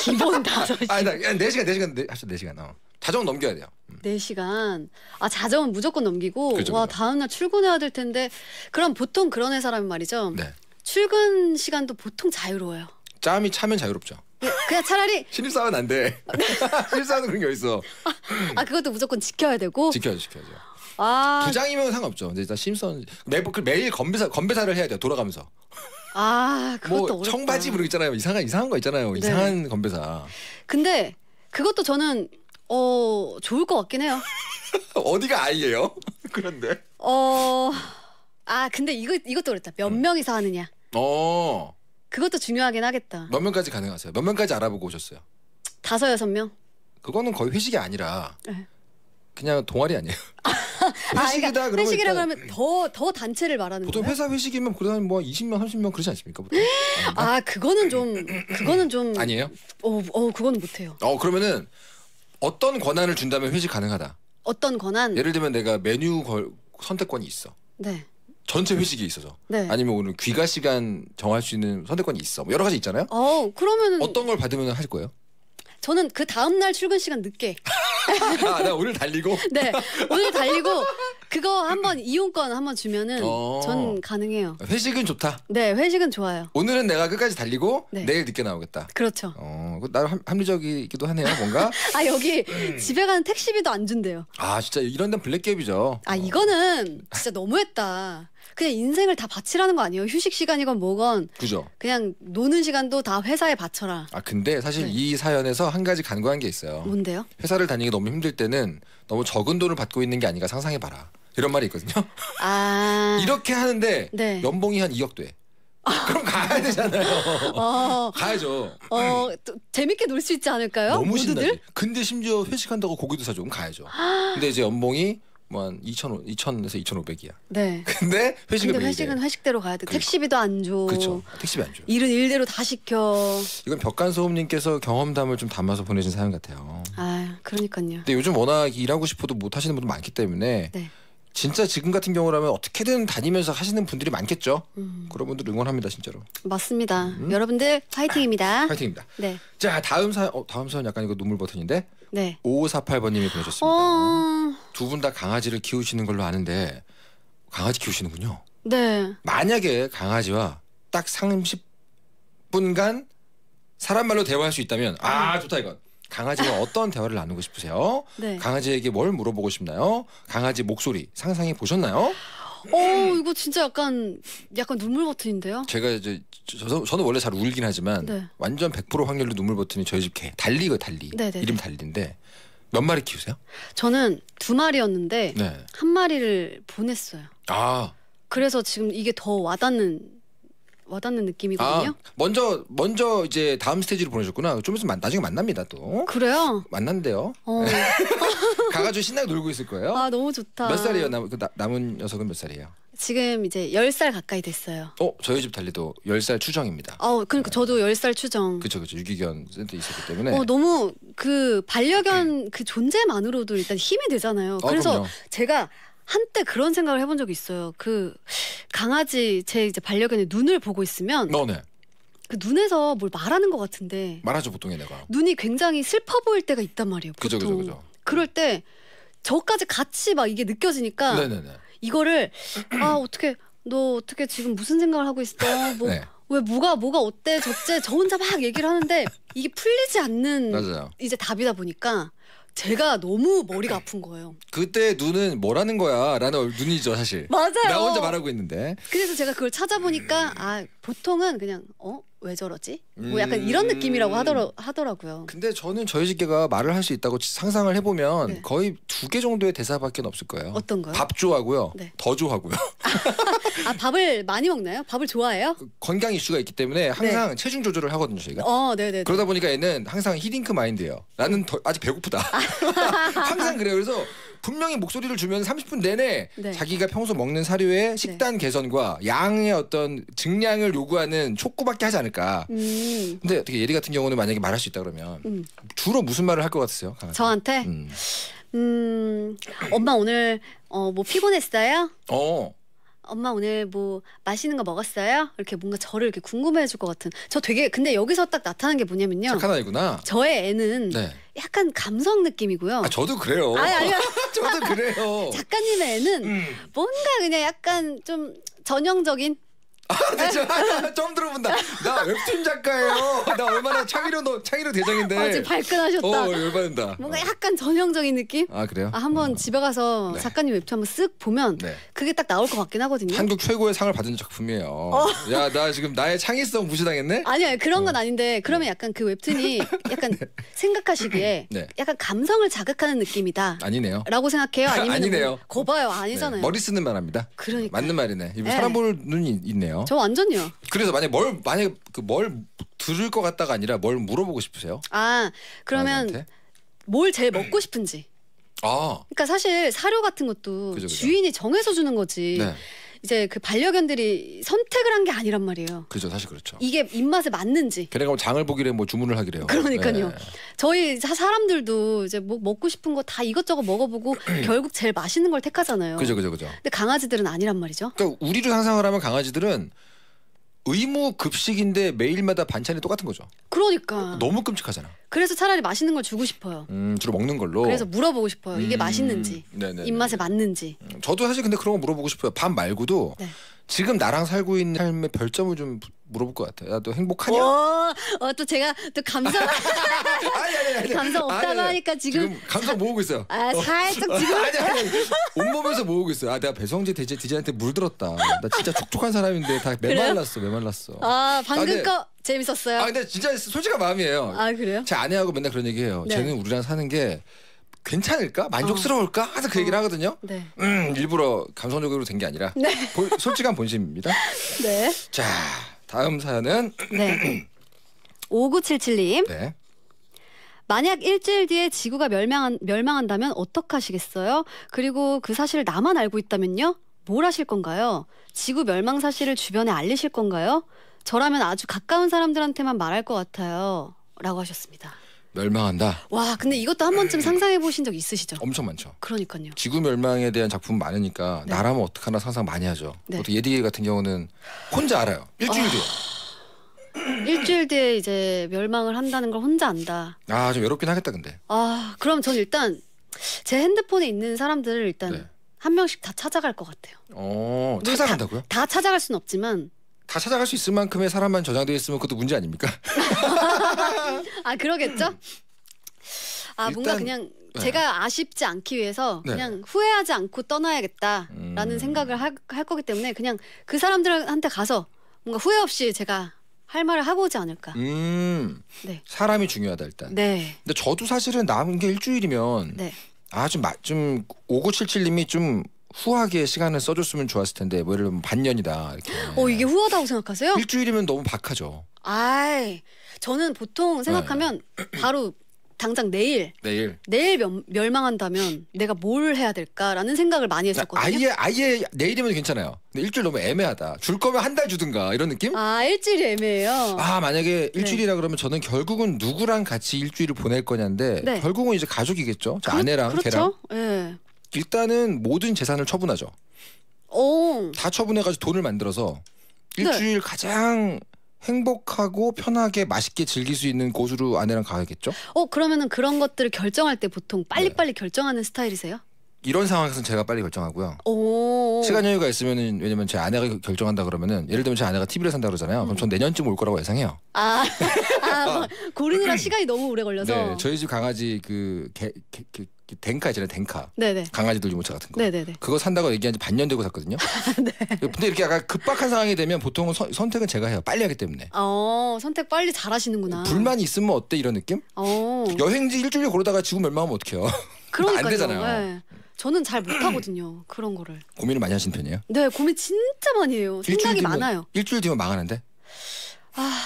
기본 다 시간. 아니, 네 시간, 네 시간, 합시네 네 시간. 어. 자정 넘겨야 돼요. 음. 네 시간. 아 자정은 무조건 넘기고 그렇죠, 와 그렇죠. 다음 날 출근해야 될 텐데 그럼 보통 그런 회사라면 말이죠. 네. 출근 시간도 보통 자유로워요. 짬이 차면 자유롭죠. 네, 그냥 차라리 신입사원 안 돼. 신입사원 은 그런 게딨어 아, 그것도 무조건 지켜야 되고. 지켜야 지켜야죠. 아 부장이면 상관없죠. 근데 일단 신입사원 매, 그 매일 건배사 건배사를 해야 돼요. 돌아가면서. 아, 그것도 뭐 어렵다. 청바지 부르 있잖아요. 이상한 이상한 거 있잖아요. 네. 이상한 건배사. 근데 그것도 저는 어 좋을 것 같긴 해요. 어디가 아이예요? 그런데. 어. 아 근데 이거 이것도 어렵다몇 음. 명이서 하느냐. 어. 그것도 중요하긴 하겠다. 몇 명까지 가능하세요? 몇 명까지 알아보고 오셨어요? 다섯 여섯 명. 그거는 거의 회식이 아니라 네. 그냥 동아리 아니에요? 회식이다 아, 그러니까 그러면 회식이라 일단 그러면 더 더 단체를 말하는 거예요? 회사 회식이면 그러다 뭐 20명 30명 그러지 않습니까? 보통? 아 그거는 좀 그거는 좀 아니에요? 어, 어 그거는 못해요. 어 그러면은 어떤 권한을 준다면 회식 가능하다. 어떤 권한? 예를 들면 내가 메뉴 걸, 선택권이 있어. 네. 전체 회식이 있어서 네. 아니면 오늘 귀가 시간 정할 수 있는 선택권이 있어 뭐 여러 가지 있잖아요. 어 그러면은 어떤 걸 받으면 하실 거예요? 저는 그 다음 날 출근 시간 늦게. 아, 나 오늘 달리고. 네, 오늘 달리고 그거 한번 이용권 한번 주면은 어. 전 가능해요. 회식은 좋다. 네, 회식은 좋아요. 오늘은 내가 끝까지 달리고 네. 내일 늦게 나오겠다. 그렇죠. 어, 그 나름 합리적이기도 하네요, 뭔가. 아 여기 음. 집에 가는 택시비도 안 준대요. 아 진짜 이런 데는 블랙갭이죠. 아 이거는 진짜 너무했다. 그냥 인생을 다 바치라는 거 아니에요? 휴식 시간이건 뭐건. 그죠. 그냥 노는 시간도 다 회사에 바쳐라. 아 근데 사실 네. 이 사연에서 한 가지 간과한 게 있어요. 뭔데요? 회사를 다니기 너무 힘들 때는 너무 적은 돈을 받고 있는 게 아닌가 상상해 봐라. 이런 말이 있거든요. 아 이렇게 하는데 네. 연봉이 한 2억 돼. 그럼 가야 되잖아요. 어, 가야죠. 어, 또, 재밌게 놀 수 있지 않을까요? 너무 신나 근데 심지어 회식한다고 고기도 사줘. 그럼 가야죠. 아. 근데 이제 연봉이 뭐한 2,000 2,000에서 2,500이야. 네. 근데 회식은 근데 회식은 회식대로 가야 돼. 그러니 택시비도 안 줘. 그렇죠. 택시비 안 줘. 일은 일대로 다 시켜. 이건 벽간 소음님께서 경험담을 좀 담아서 보내신 사연 같아요. 아, 그러니까요. 근데 요즘 워낙 일하고 싶어도 못 하시는 분도 많기 때문에 네. 진짜 지금 같은 경우라면 어떻게든 다니면서 하시는 분들이 많겠죠. 음. 그런 분들 응원합니다, 진짜로. 맞습니다. 음. 여러분들 파이팅입니다. 파이팅입니다. 네. 자, 다음 사연, 어, 다음 사연 약간 이거 눈물 버튼인데. 네. 5548번님이 보내셨습니다. 어... 두분 다 강아지를 키우시는 걸로 아는데 강아지 키우시는군요. 네. 만약에 강아지와 딱 30분간 사람 말로 대화할 수 있다면 아 음. 좋다 이건. 강아지와 어떤 대화를 나누고 싶으세요? 네. 강아지에게 뭘 물어보고 싶나요? 강아지 목소리 상상해 보셨나요? 오 어, 이거 진짜 약간 약간 눈물 버튼인데요? 제가 이제 저, 저는 원래 잘 울긴 하지만 네. 완전 100% 확률로 눈물 버튼이 저희 집 개. 달리고 달리. 네네네. 네, 네. 이름 달리인데 몇 마리 키우세요? 저는 두 마리였는데 네. 한 마리를 보냈어요. 아. 그래서 지금 이게 더 와닿는 와닿는 느낌이거든요. 아, 먼저 먼저 이제 다음 스테이지로 보내셨구나. 좀 있으면 나중에 만납니다 또. 그래요? 만난대요. 어. 네. 가가지고 신나게 놀고 있을 거예요. 아 너무 좋다. 몇 살이에요? 남, 그 나, 남은 녀석은 몇 살이에요? 지금 이제 10살 가까이 됐어요. 어, 저희 집 달리도 10살 추정입니다. 어, 그러니까 저도 10살 추정. 그렇죠. 그렇죠. 유기견 센터 있었기 때문에. 어, 너무 그 반려견 음. 그 존재만으로도 일단 힘이 되잖아요. 어, 그래서 그 제가 한때 그런 생각을 해본 적이 있어요. 그 강아지 제 이제 반려견의 눈을 보고 있으면 너네. 어, 그 눈에서 뭘 말하는 것 같은데 말하죠 보통에 내가. 눈이 굉장히 슬퍼 보일 때가 있단 말이에요. 그죠 그죠 그죠. 그럴 때 저까지 같이 막 이게 느껴지니까 네네네. 이거를 아 어떻게 너 어떻게 지금 무슨 생각을 하고 있어? 뭐 네. 왜 뭐가 뭐가 어때 저째 저 혼자 막 얘기를 하는데 이게 풀리지 않는 맞아요. 이제 답이다 보니까 제가 너무 머리가 아픈 거예요. 그때 눈은 뭐라는 거야? 라는 눈이죠, 사실. 맞아요. 나 혼자 말하고 있는데. 그래서 제가 그걸 찾아보니까 아 보통은 그냥 어? 왜 저러지? 뭐 음. 약간 이런 느낌이라고 하더라, 하더라고요. 근데 저는 저희 집게가 말을 할 수 있다고 상상을 해보면 네. 거의 두 개 정도의 대사밖에 없을 거예요. 어떤 거요? 밥 좋아하고요. 네. 더 좋아하고요. 아 밥을 많이 먹나요? 밥을 좋아해요? 그 건강 이슈가 있기 때문에 항상 네. 체중 조절을 하거든요 저희가. 어, 네네. 그러다 보니까 얘는 항상 히딩크 마인드예요. 나는 더, 아직 배고프다. 아. 항상 그래요. 그래서 분명히 목소리를 주면 30분 내내 네. 자기가 평소 먹는 사료의 네. 식단 개선과 양의 어떤 증량을 요구하는 촉구밖에 하지 않을까. 음. 근데 어떻게 예리 같은 경우는 만약에 말할 수 있다 그러면 음. 주로 무슨 말을 할 것 같으세요? 강아지? 저한테 음. 음. 엄마 오늘 어뭐 피곤했어요? 어. 엄마 오늘 뭐 맛있는 거 먹었어요? 이렇게 뭔가 저를 이렇게 궁금해해 줄 것 같은. 저 되게 근데 여기서 딱 나타난 게 뭐냐면요. 착한 아이구나. 저의 애는 네. 약간 감성 느낌이고요. 아, 저도 그래요. 아니, 아니, 저도 그래요. 작가님의 애는 음. 뭔가 그냥 약간 좀 전형적인 아, 진짜 네, 아, 들어본다. 나 웹툰 작가예요. 나 얼마나 창의로 창의로 대장인데. 아, 지 발끈하셨다. 어, 열받는다. 뭔가 약간 전형적인 느낌? 아 그래요? 아, 한번 어. 집에 가서 네. 작가님 웹툰 한번 쓱 보면 네. 그게 딱 나올 것 같긴 하거든요. 한국 최고의 상을 받은 작품이에요. 어. 야, 나 지금 나의 창의성 무시당했네? 아니야 그런 건 어. 아닌데 그러면 네. 약간 그 웹툰이 약간 네. 생각하시기에 네. 약간 감성을 자극하는 느낌이다. 아니네요. 라고 생각해요? 아니면 아니네요. 거봐요 뭐, 아니잖아요. 머리 쓰는 말합니다. 그러니까 맞는 말이네. 사람 보 눈이 있네요. 거네요. 저 완전요. 그래서 만약 뭘 만약 그 뭘 들을 것 같다가 아니라 뭘 물어보고 싶으세요? 아 그러면 아이한테? 뭘 제일 먹고 싶은지. 아. 그러니까 사실 사료 같은 것도 그죠, 그죠. 주인이 정해서 주는 거지. 네. 이제 그 반려견들이 선택을 한 게 아니란 말이에요. 그렇죠, 사실 그렇죠. 이게 입맛에 맞는지. 그래가 뭐 장을 보기래 뭐 주문을 하기래요. 그러니까요. 네. 저희 사람들도 이제 뭐 먹고 싶은 거 다 이것저것 먹어보고 결국 제일 맛있는 걸 택하잖아요. 그죠, 그죠, 그죠. 근데 강아지들은 아니란 말이죠. 그러니까 우리를 상상을 하면 강아지들은 의무 급식인데 매일마다 반찬이 똑같은 거죠. 그러니까. 너무 끔찍하잖아. 그래서 차라리 맛있는 걸 주고 싶어요. 음, 주로 먹는 걸로. 그래서 물어보고 싶어요. 이게 음, 맛있는지, 네네네. 입맛에 맞는지. 음, 저도 사실 근데 그런 거 물어보고 싶어요. 밥 말고도 네. 지금 나랑 살고 있는 삶의 별점을 좀 물어볼 것 같아요. 나도 행복하냐? 오, 어, 어, 또 제가 또 감성 아니, 아니, 아니, 감성 없다고 하니까 지금, 지금 감성 모으고 있어요. 아 어. 살짝 지금 아니, 아니, 온몸에서 모으고 있어요. 아 내가 배성재 디제, 디제한테 물들었다. 나 진짜 촉촉한 사람인데 다 메말랐어, 메말랐어. 아 방금 근거 재밌었어요. 아 근데 진짜 솔직한 마음이에요. 아 그래요? 제 아내하고 맨날 그런 얘기해요. 네. 쟤는 우리랑 사는 게 괜찮을까? 어. 만족스러울까? 항서그 어. 얘기를 하거든요. 네. 음, 일부러 감성적으로 된 게 아니라 네. 보, 솔직한 본심입니다. 네. 자, 다음 사연은 네. 5977님. 네. 만약 일주일 뒤에 지구가 멸망한, 멸망한다면 어떡하시겠어요? 그리고 그 사실을 나만 알고 있다면요? 뭘 하실 건가요? 지구 멸망 사실을 주변에 알리실 건가요? 저라면 아주 가까운 사람들한테만 말할 것 같아요. 라고 하셨습니다. 멸망한다. 와, 근데 이것도 한 번쯤 상상해 보신 적 있으시죠? 엄청 많죠. 그러니까요. 지구 멸망에 대한 작품 많으니까 네. 나라면 어떡하나 상상 많이 하죠. 네. 보 예디게 같은 경우는 혼자 알아요. 일주일 뒤에. 아, 일주일 뒤에 이제 멸망을 한다는 걸 혼자 안다. 아, 좀 외롭긴 하겠다 근데. 아, 그럼 전 일단 제 핸드폰에 있는 사람들을 일단 네. 한 명씩 다 찾아갈 것 같아요. 어, 찾아간다고요? 다, 다 찾아갈 수 없지만 다 찾아갈 수 있을 만큼의 사람만 저장되어 있으면 그것도 문제 아닙니까? 아 그러겠죠. 아 뭔가 일단- 그냥 네. 제가 아쉽지 않기 위해서 네. 그냥 후회하지 않고 떠나야겠다라는 음. 생각을 할, 할 거기 때문에 그냥 그 사람들한테 가서 뭔가 후회 없이 제가 할 말을 하고 오지 않을까. 음 네. 사람이 중요하다 일단. 네. 근데 저도 사실은 남은 게 일주일이면 네. 아좀좀 5977님이 좀 후하게 시간을 써줬으면 좋았을 텐데 뭐 예를 들면 반년이다 이렇게. 어 이게 후하다고 생각하세요? 일주일이면 너무 박하죠. 아이 저는 보통 네. 생각하면 바로 당장 내일 내일 내일 멸, 멸망한다면 내가 뭘 해야 될까라는 생각을 많이 했었거든요. 아예 아예 내일이면 괜찮아요. 근데 일주일 너무 애매하다. 줄 거면 한 달 주든가 이런 느낌? 아 일주일이 애매해요. 아 만약에 네. 일주일이라 네. 그러면 저는 결국은 누구랑 같이 일주일을 보낼 거냐인데 네. 결국은 이제 가족이겠죠. 그, 아내랑 그렇죠? 걔랑. 네. 일단은 모든 재산을 처분하죠. 오. 다 처분해가지고 돈을 만들어서 일주일 네. 가장 행복하고 편하게 맛있게 즐길 수 있는 곳으로 아내랑 가야겠죠? 어 그러면은 그런 것들을 결정할 때 보통 빨리빨리 네. 결정하는 스타일이세요? 이런 상황에서는 제가 빨리 결정하고요. 오. 시간 여유가 있으면은 왜냐면 제 아내가 결정한다 그러면은 예를 들면 제 아내가 TV를 산다 그러잖아요. 그럼 전 내년쯤 올 거라고 예상해요. 아, 아 뭐 고르느라 음. 시간이 너무 오래 걸려서. 네, 저희 집 강아지 그 개, 개, 그, 그 댕카 있잖아요, 댕카. 네네. 강아지 돌리모차 같은 거. 네네네. 그거 산다고 얘기한 지 반년 되고 샀거든요. 네. 근데 이렇게 약간 급박한 상황이 되면 보통은 선- 선택은 제가 해요. 빨리 하기 때문에. 어 선택 빨리 잘하시는구나. 불만이 있으면 어때 이런 느낌? 어 여행지 일주일 고르다가 지구 멸망하면 어떡해요? 안 그러니까요. 되잖아요. 네. 저는 잘 못하거든요. 그런 거를. 고민을 많이 하신 편이에요? 네, 고민 진짜 많이 해요. 생각이 뒤면, 많아요. 일주일 뒤면 망하는데? 아,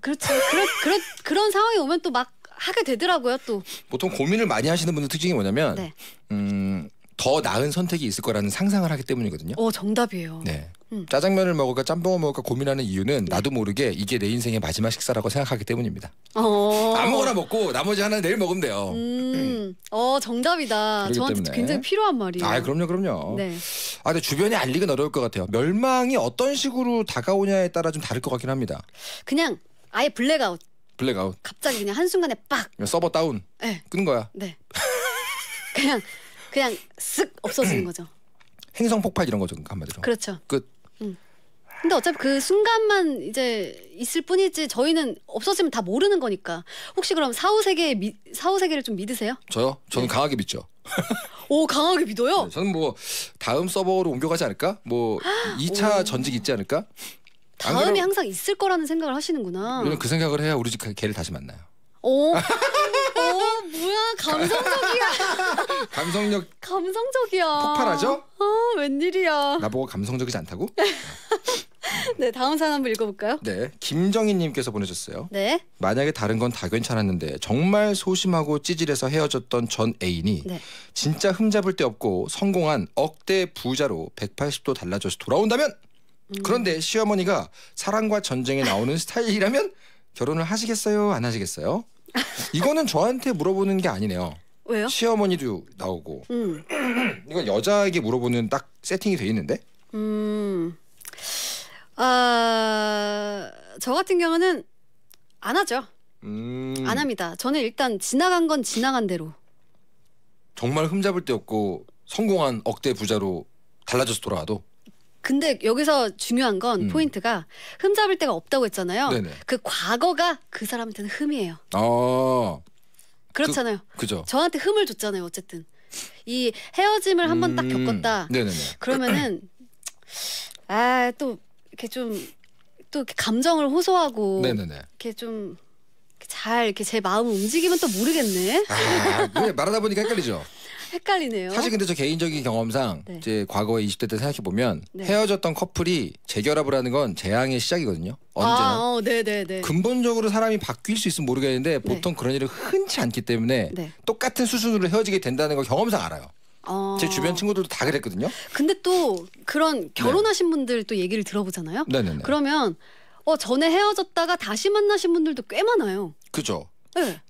그렇죠. 그런 그런 그런 상황이 오면 또 막 하게 되더라고요. 또 보통 고민을 많이 하시는 분들 특징이 뭐냐면, 네. 음, 더 나은 선택이 있을 거라는 상상을 하기 때문이거든요. 어, 정답이에요. 네. 음. 짜장면을 먹을까 짬뽕을 먹을까 고민하는 이유는 나도 모르게 이게 내 인생의 마지막 식사라고 생각하기 때문입니다. 어. 아무거나 먹고 나머지 하나 내일 먹으면 돼요. 음. 음. 어 정답이다. 저한테 때문에. 굉장히 필요한 말이에요. 아 그럼요 그럼요. 네. 아 근데 주변에 알리긴 어려울 것 같아요. 멸망이 어떤 식으로 다가오냐에 따라 좀 다를 것 같긴 합니다. 그냥 아예 블랙아웃. 블랙아웃. 갑자기 그냥 한 순간에 빡. 서버 다운. 네. 끈 거야. 네. 그냥 그냥 쓱 없어지는 거죠. 행성 폭발 이런 거죠 그러니까 한마디로. 그렇죠. 끝. 음. 근데 어차피 그 순간만 이제 있을 뿐이지 저희는 없었으면다 모르는 거니까 혹시 그럼 사후 세계 사후 세계를 좀 믿으세요? 저요? 저는 네. 강하게 믿죠. 오 강하게 믿어요? 네, 저는 뭐 다음 서버로 옮겨가지 않을까? 뭐 2차 전직 있지 않을까? 다음이 그럼... 항상 있을 거라는 생각을 하시는구나. 그 생각을 해야 우리 집 걔를 다시 만나요. 오. 어, 뭐야 감성적이야. 감성력 감성적이야. 폭발하죠? 어, 웬일이야. 나보고 감성적이지 않다고? 네, 다음 사연 한번 읽어볼까요? 네, 김정희님께서 보내셨어요. 네. 만약에 다른 건 다 괜찮았는데 정말 소심하고 찌질해서 헤어졌던 전 애인이 네. 진짜 흠잡을 데 없고 성공한 억대 부자로 180도 달라져서 돌아온다면 음. 그런데 시어머니가 사랑과 전쟁에 나오는 스타일이라면 결혼을 하시겠어요? 안 하시겠어요? 이거는 저한테 물어보는 게 아니네요. 왜요? 시어머니도 나오고. 음. 이건 여자에게 물어보는 딱 세팅이 돼 있는데. 음. 아, 어... 저 같은 경우는 안 하죠. 음... 안 합니다. 저는 일단 지나간 건 지나간 대로. 정말 흠잡을 데 없고 성공한 억대 부자로 달라져서 돌아와도 근데 여기서 중요한 건 음. 포인트가 흠 잡을 데가 없다고 했잖아요. 네네. 그 과거가 그 사람한테는 흠이에요. 아. 그렇잖아요. 그, 그죠. 저한테 흠을 줬잖아요. 어쨌든 이 헤어짐을 한번딱 음. 겪었다. 네네네. 그러면은 아 또 이렇게 좀 또 감정을 호소하고 네네네. 이렇게 좀잘 이렇게 제 마음을 움직이면 또 모르겠네. 아, 네. 말하다 보니까 헷갈리죠. 헷갈리네요. 사실 근데 저 개인적인 경험상 네. 이제 과거에 20대 때 생각해 보면 네. 헤어졌던 커플이 재결합을 하는 건 재앙의 시작이거든요. 언제나. 아, 어, 네네네. 네, 네. 근본적으로 사람이 바뀔 수 있으면 모르겠는데 네. 보통 그런 일은 흔치 않기 때문에 똑같은 수순으로 헤어지게 된다는 걸 경험상 알아요. 어... 제 주변 친구들도 다 그랬거든요. 근데 또 그런 결혼하신 분들 또 얘기를 들어보잖아요. 네네네. 그러면 어 전에 헤어졌다가 다시 만나신 분들도 꽤 많아요. 그죠. 네.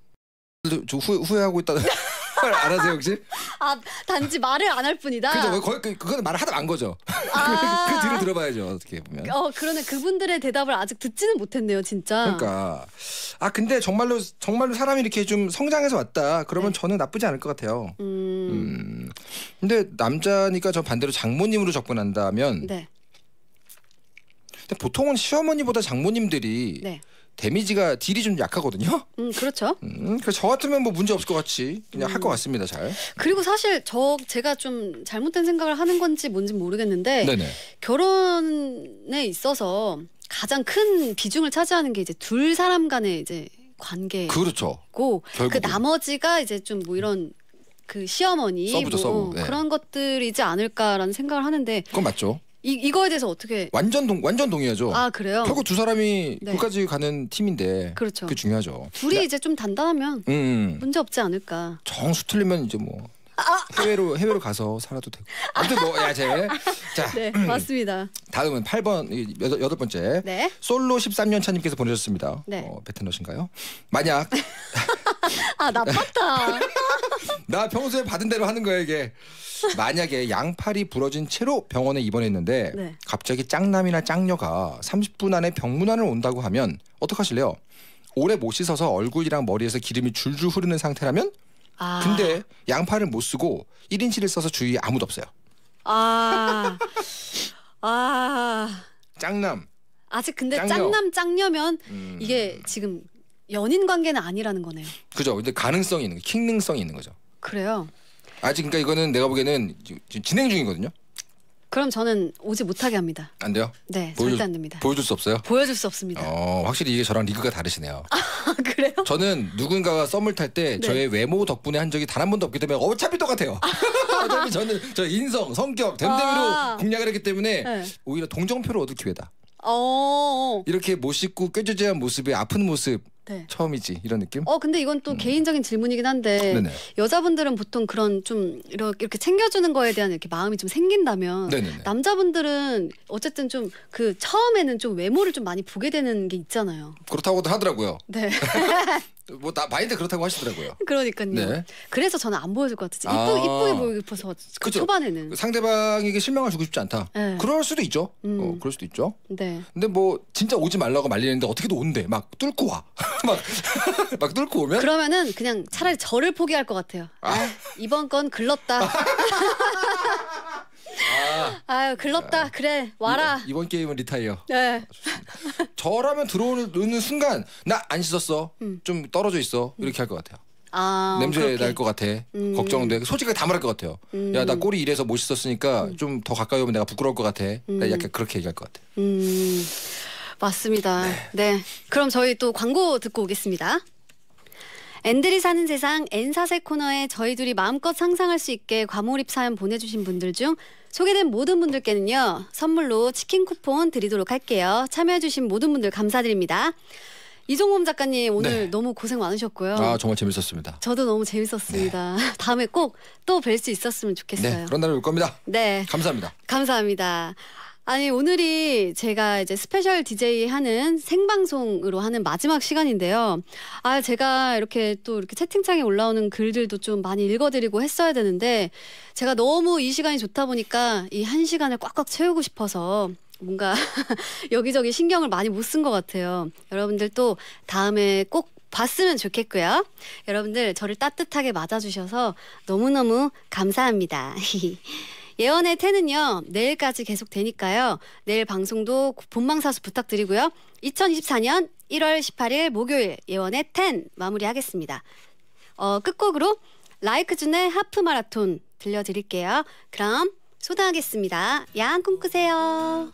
저 후, 후회하고 있다. 걸 알아세요 시아 단지 말을 안 할 뿐이다. 그죠? 그, 건 그, 말을 하다 만 거죠. 그, 아그 뒤로 들어봐야죠 어떻게 보면. 어 그러네 그분들의 대답을 아직 듣지는 못했네요 진짜. 그러니까 아 근데 정말로 정말로 사람이 이렇게 좀 성장해서 왔다 그러면 네. 저는 나쁘지 않을 것 같아요. 음. 음. 근데 남자니까 저 반대로 장모님으로 접근한다면. 네. 근데 보통은 시어머니보다 장모님들이. 네. 데미지가 딜이 좀 약하거든요. 음, 그렇죠. 음, 그래서 저 같으면 뭐 문제 없을 것 같이 그냥 할것 음. 같습니다. 잘. 그리고 사실 저 제가 좀 잘못된 생각을 하는 건지 뭔지 모르겠는데 네네. 결혼에 있어서 가장 큰 비중을 차지하는 게 이제 둘 사람 간의 이제 관계. 그렇죠. 고그 나머지가 이제 좀 뭐 이런 그 시어머니 써보죠, 뭐 써보. 네. 그런 것들이지 않을까라는 생각을 하는데. 그건 맞죠. 이 이거에 대해서 어떻게 완전 동 완전 동의하죠. 아 그래요? 결국 두 사람이 네. 끝까지 가는 팀인데 그렇죠. 그게 중요하죠. 둘이 나, 이제 좀 단단하면 음, 음. 문제 없지 않을까. 정수 틀리면 이제 뭐 아, 아. 해외로 해외로 가서 살아도 되고. 아무튼 뭐야 쟤. 자, 네, 맞습니다. 다음은 8번 여덟, 여덟 번째. 네. 솔로 13년 차님께서 보내셨습니다. 네. 어, 베트너신가요? 만약 아 나빴다. 나 평소에 받은 대로 하는 거야 이게. 만약에 양팔이 부러진 채로 병원에 입원했는데 네. 갑자기 짱남이나 짱녀가 30분 안에 병문안을 온다고 하면 어떡하실래요? 오래 못 씻어서 얼굴이랑 머리에서 기름이 줄줄 흐르는 상태라면 아. 근데 양팔을 못 쓰고 1인실을 써서 주위에 아무도 없어요. 아. 아. 짱남. 아직 근데 짱녀. 짱남 짱녀면 음. 이게 지금 연인 관계는 아니라는 거네요. 그죠. 근데 가능성이 있는 거, 킹능성이 있는 거죠. 그래요. 아직 그러니까 이거는 내가 보기에는 지금 진행 중이거든요. 그럼 저는 오지 못하게 합니다. 안 돼요? 네, 보여줄, 절대 안 됩니다. 보여줄 수 없어요? 보여줄 수 없습니다. 어, 확실히 이게 저랑 리그가 다르시네요. 아, 그래요? 저는 누군가가 썸을 탈때 네. 저의 외모 덕분에 한 적이 단 한 번도 없기 때문에 어차피 똑같아요. 아. 어차피 저는 저 인성, 성격, 댐댐이로 아. 공략을 했기 때문에 네. 오히려 동정표를 얻을 기회다. 어. 어, 어. 이렇게 못 씻고 꾀죄죄한 모습에 아픈 모습 네. 처음이지 이런 느낌? 어 근데 이건 또 음. 개인적인 질문이긴 한데 네네. 여자분들은 보통 그런 좀 이렇게 챙겨주는 거에 대한 이렇게 마음이 좀 생긴다면 네네네. 남자분들은 어쨌든 좀 그 처음에는 좀 외모를 좀 많이 보게 되는 게 있잖아요. 그렇다고도 하더라고요. 네. 뭐 나, 많이들 그렇다고 하시더라고요. 그러니까요. 네. 그래서 저는 안 보여줄 것 같아요. 이쁘 아. 이쁘게 보이고 싶어서 그 초반에는. 상대방에게 실망을 주고 싶지 않다. 네. 그럴 수도 있죠. 어, 음. 어, 그럴 수도 있죠. 네. 근데 뭐 진짜 오지 말라고 말리는데 어떻게든 온대. 막 뚫고 와. 막, 막 뚫고 오면. 그러면은 그냥 차라리 저를 포기할 것 같아요. 아. 아, 이번 건 글렀다. 아. 아유 글렀다 네. 그래 와라 이번, 이번 게임은 리타이어 네 저라면 들어오는 순간 나 안 씻었어 음. 좀 떨어져 있어 이렇게 할 것 같아요 아, 냄새 날 것 같아. 음. 걱정돼. 솔직히 다 말할 것 같아요. 음. 야나 꼬리 이래서 못씻었으니까 음. 좀더 가까이 오면 내가 부끄러울 것 같아. 나 음. 약간 그렇게 얘기할 것 같아. 음. 맞습니다. 네. 네. 그럼 저희 또 광고 듣고 오겠습니다. 앤들이 사는 세상 N사세 코너에 저희 둘이 마음껏 상상할 수 있게 과몰입 사연 보내주신 분들 중 소개된 모든 분들께는요 선물로 치킨 쿠폰 드리도록 할게요 참여해주신 모든 분들 감사드립니다 이종범 작가님 오늘 네. 너무 고생 많으셨고요 아 정말 재밌었습니다 저도 너무 재밌었습니다 네. 다음에 꼭 또 뵐 수 있었으면 좋겠어요 네, 그런 날올 겁니다 네 감사합니다 감사합니다 아니 오늘이 제가 이제 스페셜 DJ 하는 생방송으로 하는 마지막 시간인데요. 아 제가 이렇게 또 이렇게 채팅창에 올라오는 글들도 좀 많이 읽어드리고 했어야 되는데 제가 너무 이 시간이 좋다 보니까 이 한 시간을 꽉꽉 채우고 싶어서 뭔가 여기저기 신경을 많이 못 쓴 것 같아요. 여러분들 또 다음에 꼭 봤으면 좋겠고요. 여러분들 저를 따뜻하게 맞아주셔서 너무너무 감사합니다. 예언의 태는요 내일까지 계속 되니까요 내일 방송도 본방사수 부탁드리고요 2024년 1월 18일 목요일 예언의 텐 마무리하겠습니다 어, 끝곡으로 라이크준의 하프 마라톤 들려드릴게요 그럼 소다하겠습니다 야한 꿈 꾸세요